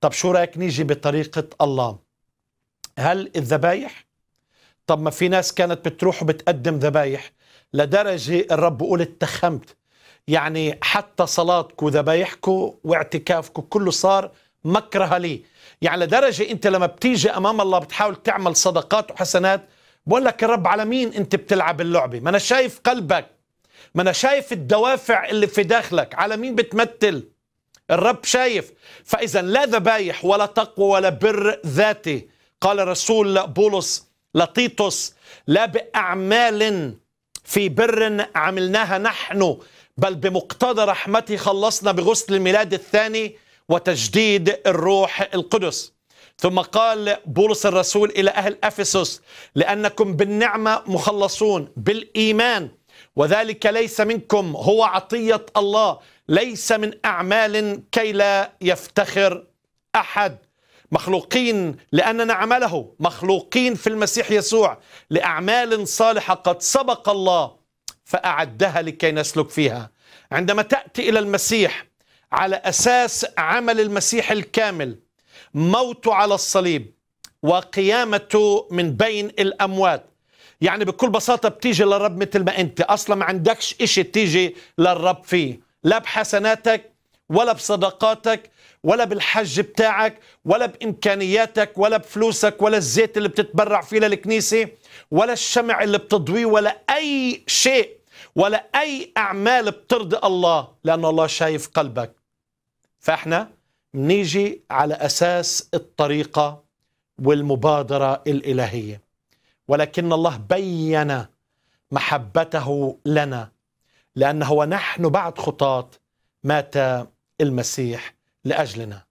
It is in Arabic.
طب شو رايك نيجي بطريقه الله هل الذبايح طب ما في ناس كانت بتروح وبتقدم ذبايح لدرجه الرب بيقول اتخمت يعني حتى صلاتكم وذبايحكم واعتكافكم كله صار مكره لي يعني لدرجة أنت لما بتيجي أمام الله بتحاول تعمل صدقات وحسنات بقول لك الرب على مين أنت بتلعب اللعبة ما أنا شايف قلبك ما أنا شايف الدوافع اللي في داخلك على مين بتمثل الرب شايف فإذا لا ذبايح ولا تقوى ولا بر ذاتي قال رسول بولس لطيطس لا بأعمال في بر عملناها نحن بل بمقتضى رحمته خلصنا بغسل الميلاد الثاني وتجديد الروح القدس ثم قال بولس الرسول إلى أهل أفسس لأنكم بالنعمة مخلصون بالإيمان وذلك ليس منكم هو عطية الله ليس من أعمال كي لا يفتخر أحد مخلوقين لأننا عمله مخلوقين في المسيح يسوع لأعمال صالحة قد سبق الله فأعدها لكي نسلك فيها عندما تأتي إلى المسيح على أساس عمل المسيح الكامل موته على الصليب وقيامته من بين الأموات يعني بكل بساطة بتيجي للرب مثل ما أنت أصلا ما عندكش إشي تيجي للرب فيه لا بحسناتك ولا بصدقاتك ولا بالحج بتاعك ولا بإمكانياتك ولا بفلوسك ولا الزيت اللي بتتبرع فيه للكنيسة ولا الشمع اللي بتضويه ولا أي شيء ولا أي أعمال بترضي الله لأن الله شايف قلبك فإحنا نيجي على أساس الطريقة والمبادرة الإلهية ولكن الله بين محبته لنا لأنه ونحن بعد خطاة مات المسيح لأجلنا